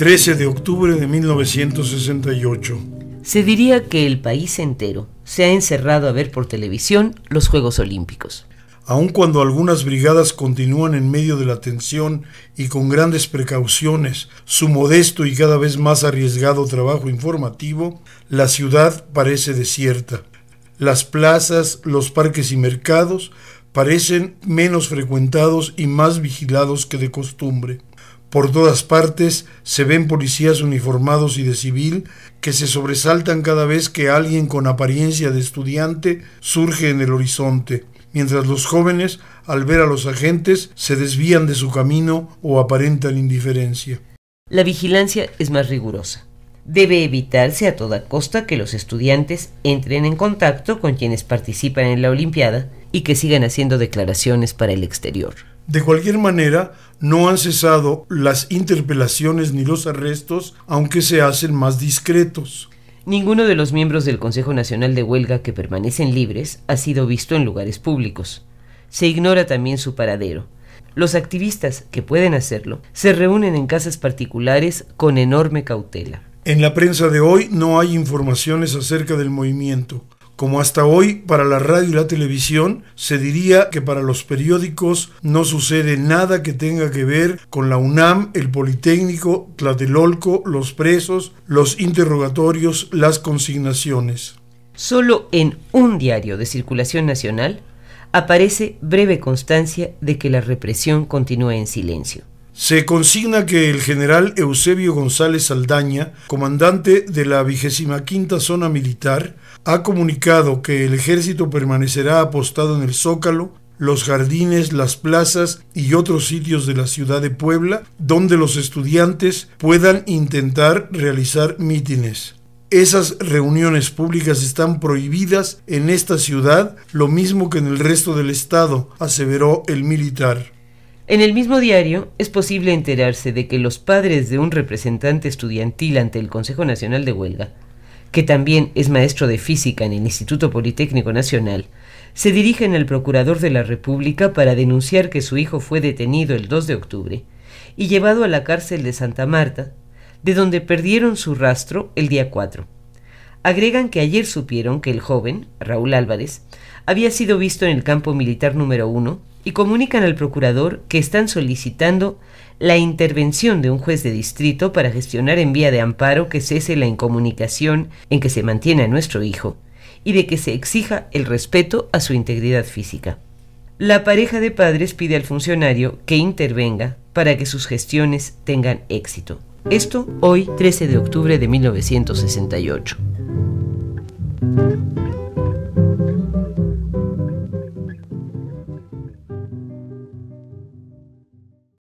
13 de octubre de 1968. Se diría que el país entero se ha encerrado a ver por televisión los Juegos Olímpicos. Aun cuando algunas brigadas continúan en medio de la tensión y con grandes precauciones su modesto y cada vez más arriesgado trabajo informativo, la ciudad parece desierta. Las plazas, los parques y mercados parecen menos frecuentados y más vigilados que de costumbre. Por todas partes se ven policías uniformados y de civil que se sobresaltan cada vez que alguien con apariencia de estudiante surge en el horizonte, mientras los jóvenes, al ver a los agentes, se desvían de su camino o aparentan indiferencia. La vigilancia es más rigurosa. Debe evitarse a toda costa que los estudiantes entren en contacto con quienes participan en la Olimpiada y que sigan haciendo declaraciones para el exterior. De cualquier manera, no han cesado las interpelaciones ni los arrestos, aunque se hacen más discretos. Ninguno de los miembros del Consejo Nacional de Huelga que permanecen libres ha sido visto en lugares públicos. Se ignora también su paradero. Los activistas que pueden hacerlo se reúnen en casas particulares con enorme cautela. En la prensa de hoy no hay informaciones acerca del movimiento. Como hasta hoy para la radio y la televisión, se diría que para los periódicos no sucede nada que tenga que ver con la UNAM, el Politécnico, Tlatelolco, los presos, los interrogatorios, las consignaciones. Solo en un diario de circulación nacional aparece breve constancia de que la represión continúa en silencio. Se consigna que el general Eusebio González Aldaña, comandante de la 25 Zona Militar, ha comunicado que el ejército permanecerá apostado en el Zócalo, los jardines, las plazas y otros sitios de la ciudad de Puebla donde los estudiantes puedan intentar realizar mítines. Esas reuniones públicas están prohibidas en esta ciudad, lo mismo que en el resto del estado, aseveró el militar. En el mismo diario es posible enterarse de que los padres de un representante estudiantil ante el Consejo Nacional de Huelga que también es maestro de física en el Instituto Politécnico Nacional, se dirigen al Procurador de la República para denunciar que su hijo fue detenido el 2 de octubre y llevado a la cárcel de Santa Marta, de donde perdieron su rastro el día 4 agregan que ayer supieron que el joven, Raúl Álvarez, había sido visto en el campo militar número uno y comunican al procurador que están solicitando la intervención de un juez de distrito para gestionar en vía de amparo que cese la incomunicación en que se mantiene a nuestro hijo y de que se exija el respeto a su integridad física. La pareja de padres pide al funcionario que intervenga para que sus gestiones tengan éxito. Esto hoy 13 de octubre de 1968.